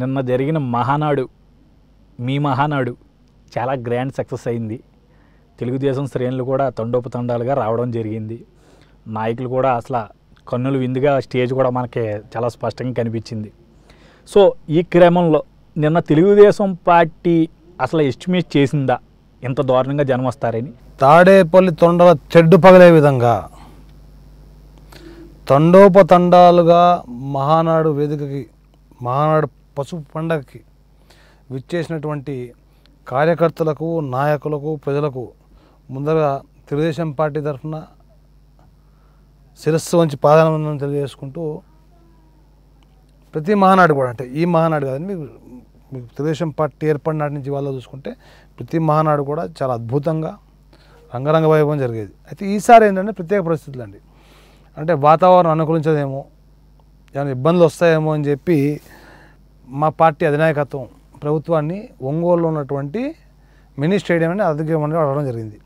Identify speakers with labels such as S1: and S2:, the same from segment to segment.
S1: నిన్న జరిగిన మహానాడు మీ మహానాడు చాలా గ్రాండ్ సక్సెస్ అయింది తెలుగుదేశం శ్రేణులు కూడా తండాలుగా రావడం జరిగింది నాయకులు కూడా అసలు కన్నులు విందుగా స్టేజ్ కూడా మనకి చాలా స్పష్టంగా కనిపించింది సో ఈ క్రమంలో నిన్న తెలుగుదేశం పార్టీ అసలు ఎస్టిమేట్ చేసిందా ఇంత దారుణంగా వస్తారని తాడేపల్లి తొండల చెడ్డు పగలే విధంగా తండోపతండాలుగా మహానాడు వేదికకి మహానాడు పసుపు పండగకి విచ్చేసినటువంటి కార్యకర్తలకు నాయకులకు ప్రజలకు ముందరగా తెలుగుదేశం పార్టీ తరఫున శిరస్సు వంచి పాదాలను తెలియజేసుకుంటూ ప్రతి మహానాడు కూడా అంటే ఈ మహానాడు కాదని మీకు మీకు తెలుగుదేశం పార్టీ ఏర్పడిన నాటి నుంచి వాళ్ళు చూసుకుంటే ప్రతి మహానాడు కూడా చాలా అద్భుతంగా రంగరంగ వైభవం జరిగేది అయితే ఈసారి ఏంటంటే ప్రత్యేక పరిస్థితులు అండి అంటే వాతావరణం అనుకూలించదేమో ఏమైనా ఇబ్బందులు వస్తాయేమో అని చెప్పి మా పార్టీ అధినాయకత్వం ప్రభుత్వాన్ని ఒంగోలులో ఉన్నటువంటి మినీ స్టేడియం అని అధిక అడగడం జరిగింది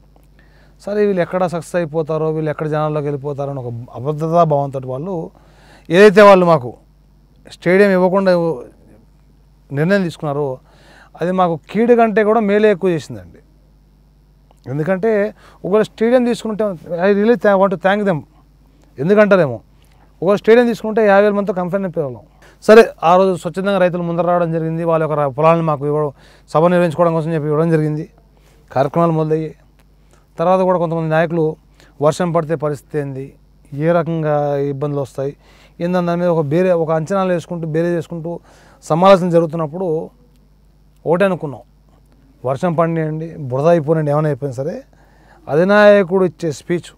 S1: సరే వీళ్ళు ఎక్కడ సక్సెస్ అయిపోతారో వీళ్ళు ఎక్కడ జనాల్లోకి వెళ్ళిపోతారో అని ఒక అబద్ధతా భావంతో వాళ్ళు ఏదైతే వాళ్ళు మాకు స్టేడియం ఇవ్వకుండా నిర్ణయం తీసుకున్నారో అది మాకు కీడు కంటే కూడా మేలే ఎక్కువ చేసిందండి ఎందుకంటే ఒకవేళ స్టేడియం తీసుకుంటే I really want thank them ఎందుకంటారేమో ఒకవేళ స్టేడియం తీసుకుంటే యాభై వేల మందితో కంఫర్ట్ అయిపోయేవాళ్ళం సరే ఆ రోజు స్వచ్ఛందంగా రైతులు ముందర రావడం జరిగింది వాళ్ళ యొక్క పొలాలను మాకు ఇవ్వడం సభ నిర్వహించుకోవడం కోసం చెప్పి ఇవ్వడం జరిగింది కార్యక్రమాలు మొదలయ్యాయి తర్వాత కూడా కొంతమంది నాయకులు వర్షం పడితే పరిస్థితి ఏంది ఏ రకంగా ఇబ్బందులు వస్తాయి ఏందని దాని మీద ఒక బేరే ఒక అంచనాలు వేసుకుంటూ బేరే చేసుకుంటూ సమావేశం జరుగుతున్నప్పుడు ఒకటే అనుకున్నాం వర్షం పడినండి బురద అయిపోయినండి ఏమైనా అయిపోయినా సరే అధినాయకుడు ఇచ్చే స్పీచ్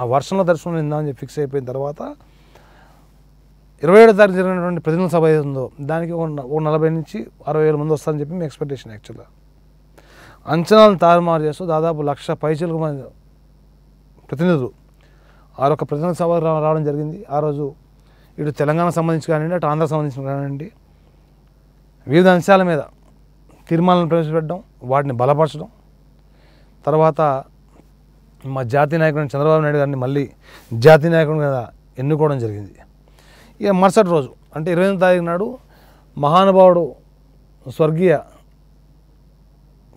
S1: ఆ వర్షంలో దర్శనం నిందామని చెప్పి ఫిక్స్ అయిపోయిన తర్వాత ఇరవై ఏడో తారీఖు జరిగినటువంటి ప్రతినిధుల సభ ఉందో దానికి ఒక నలభై నుంచి అరవై వేల మంది వస్తారని చెప్పి మీ ఎక్స్పెక్టేషన్ యాక్చువల్గా అంచనాలను తారుమారు చేస్తూ దాదాపు లక్ష పైచలకు మంది ప్రతినిధులు ఆ యొక్క ప్రతినిధుల సభ రావడం జరిగింది ఆ రోజు ఇటు తెలంగాణకు సంబంధించి కానివ్వండి అటు ఆంధ్ర సంబంధించి కానివ్వండి వివిధ అంశాల మీద తీర్మానాలను ప్రవేశపెట్టడం వాటిని బలపరచడం తర్వాత మా జాతీయ నాయకుడు చంద్రబాబు నాయుడు గారిని మళ్ళీ జాతీయ నాయకుడు కదా ఎన్నుకోవడం జరిగింది ఇక మరుసటి రోజు అంటే ఇరవై ఎనిమిది తారీఖు నాడు మహానుభావుడు స్వర్గీయ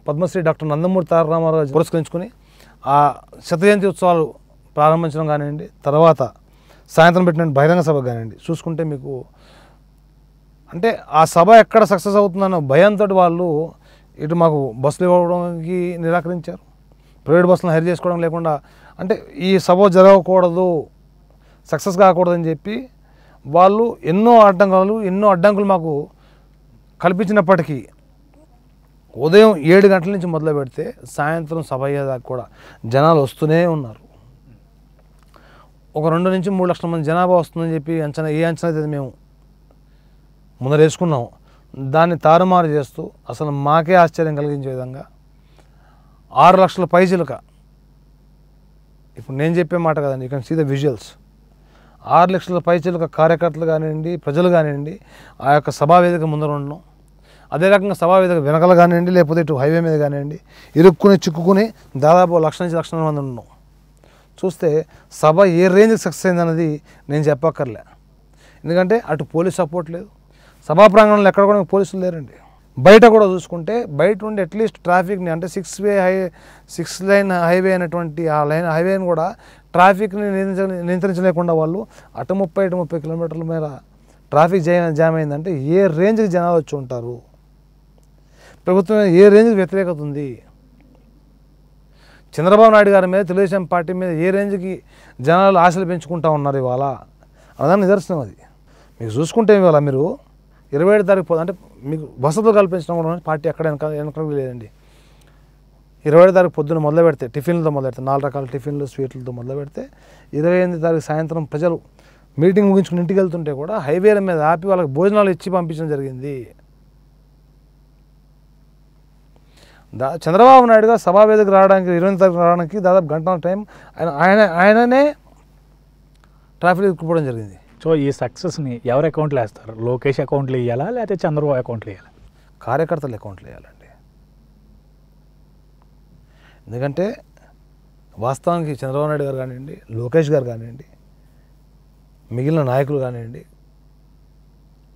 S1: పద్మశ్రీ డాక్టర్ నందమూరి తారక రామారావు పురస్కరించుకుని ఆ శతజయంతి ఉత్సవాలు ప్రారంభించడం కానివ్వండి తర్వాత సాయంత్రం పెట్టిన బహిరంగ సభ కానివ్వండి చూసుకుంటే మీకు అంటే ఆ సభ ఎక్కడ సక్సెస్ అవుతుందన్న భయంతో వాళ్ళు ఇటు మాకు బస్సులు ఇవ్వడానికి నిరాకరించారు ప్రైవేట్ బస్సులను హైర్ చేసుకోవడం లేకుండా అంటే ఈ సభ జరగకూడదు సక్సెస్ కాకూడదని చెప్పి వాళ్ళు ఎన్నో అడ్డంకులు ఎన్నో అడ్డంకులు మాకు కల్పించినప్పటికీ ఉదయం ఏడు గంటల నుంచి మొదలు పెడితే సాయంత్రం సభ అయ్యేదాకా కూడా జనాలు వస్తూనే ఉన్నారు ఒక రెండు నుంచి మూడు లక్షల మంది జనాభా వస్తుందని చెప్పి అంచనా ఏ అంచనా అయితే మేము ముందరేసుకున్నాము దాన్ని తారుమారు చేస్తూ అసలు మాకే ఆశ్చర్యం కలిగించే విధంగా ఆరు లక్షల పైచిలుక ఇప్పుడు నేను చెప్పే మాట కదండి you can see the visuals ఆరు లక్షల పైచీలకు కార్యకర్తలు కానివ్వండి ప్రజలు కానివ్వండి ఆ యొక్క సభావేదిక ముందర ఉండడం అదే రకంగా సభావేదిక వెనకలు కానివ్వండి లేకపోతే ఇటు హైవే మీద కానివ్వండి ఇరుక్కుని చిక్కుకుని దాదాపు లక్ష నుంచి లక్షల మంది ఉండడం చూస్తే సభ ఏ రేంజ్కి సక్సెస్ అయిందన్నది నేను చెప్పక్కర్లే ఎందుకంటే అటు పోలీస్ సపోర్ట్ లేదు సభా ప్రాంగణంలో ఎక్కడ కూడా పోలీసులు లేరండి బయట కూడా చూసుకుంటే బయట ఉండి అట్లీస్ట్ ట్రాఫిక్ని అంటే six way high six line highway అనేటువంటి ఆ లైన్ హైవేని కూడా ట్రాఫిక్ని నియంత్రించ నియంత్రించలేకుండా వాళ్ళు అటు ముప్పై ఇటు ముప్పై కిలోమీటర్ల మేర ట్రాఫిక్ జామ్ జామ్ అయిందంటే ఏ రేంజ్కి జనాలు వచ్చి ఉంటారు ప్రభుత్వం ఏ రేంజ్కి వ్యతిరేకత ఉంది చంద్రబాబు నాయుడు గారి మీద తెలుగుదేశం పార్టీ మీద ఏ రేంజ్కి జనాలు ఆశలు పెంచుకుంటా ఉన్నారు ఇవాళ అదన్న నిదర్శనం అది మీకు చూసుకుంటే ఇవాళ మీరు ఇరవై ఏడు తారీఖు అంటే మీకు వసతులు కల్పించడం కూడా పార్టీ ఎక్కడ వెనక వెనక లేదండి ఇరవై తారీఖు పొద్దున మొదలు పెడితే టిఫిన్లతో మొదలు పెడితే నాలుగు రకాల టిఫిన్లు స్వీట్లతో మొదలు పెడితే ఇరవై ఎనిమిది తారీఖు సాయంత్రం ప్రజలు మీటింగ్ ముగించుకుని ఇంటికి వెళ్తుంటే కూడా హైవేల మీద ఆపి వాళ్ళకి భోజనాలు ఇచ్చి పంపించడం జరిగింది దా చంద్రబాబు నాయుడుగా సభావేదికి రావడానికి ఇరవై తారీఖు రావడానికి దాదాపు గంట టైం ఆయన ఆయన ఆయననే ట్రాఫిక్ ఇరుక్కుపోవడం జరిగింది సో ఈ సక్సెస్ని ఎవరు అకౌంట్లో వేస్తారు లోకేష్ అకౌంట్లో వేయాలా లేకపోతే చంద్రబాబు అకౌంట్లో వేయాలా కార్యకర్తల అకౌంట్లో వేయాలి ఎందుకంటే వాస్తవానికి చంద్రబాబు నాయుడు గారు కానివ్వండి లోకేష్ గారు కానివ్వండి మిగిలిన నాయకులు కానివ్వండి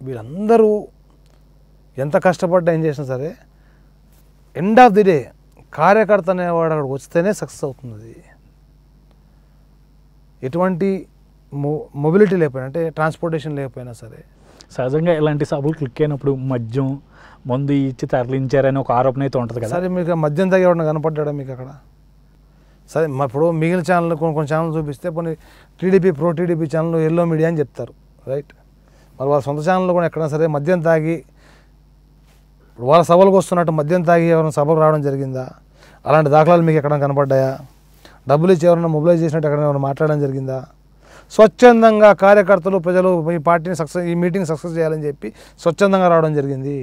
S1: వీళ్ళందరూ ఎంత కష్టపడ్డా ఏం చేసినా సరే ఎండ్ ఆఫ్ ది డే కార్యకర్త అనేవాడు అక్కడికి వస్తేనే సక్సెస్ అవుతుంది ఎటువంటి మొబిలిటీ లేకపోయినా అంటే ట్రాన్స్పోర్టేషన్ లేకపోయినా సరే సహజంగా ఇలాంటి సభలు క్లిక్ అయినప్పుడు మద్యం మందు ఇచ్చి తరలించారని ఒక ఆరోపణ అయితే ఉంటుంది కదా సరే మీకు మద్యం తగ్గేవాడిని కనపడ్డాడు మీకు అక్కడ సరే మా ఇప్పుడు మిగిలిన ఛానల్ కొన్ని కొన్ని ఛానల్ చూపిస్తే కొన్ని TDP pro TDP channel yellow media అని చెప్తారు రైట్ మరి వాళ్ళ సొంత ఛానల్లో కూడా ఎక్కడైనా సరే మద్యం తాగి వాళ్ళ సభలకు వస్తున్నట్టు మద్యం తాగి ఎవరైనా సభకు రావడం జరిగిందా అలాంటి దాఖలాలు మీకు ఎక్కడైనా కనపడ్డాయా డబ్బులు ఇచ్చి ఎవరైనా మొబిలైజ్ చేసినట్టు ఎక్కడైనా మాట్లాడడం జరిగిందా స్వచ్ఛందంగా కార్యకర్తలు ప్రజలు ఈ పార్టీని సక్సెస్ ఈ మీటింగ్ సక్సెస్ చేయాలని చెప్పి స్వచ్ఛందంగా రావడం జరిగింది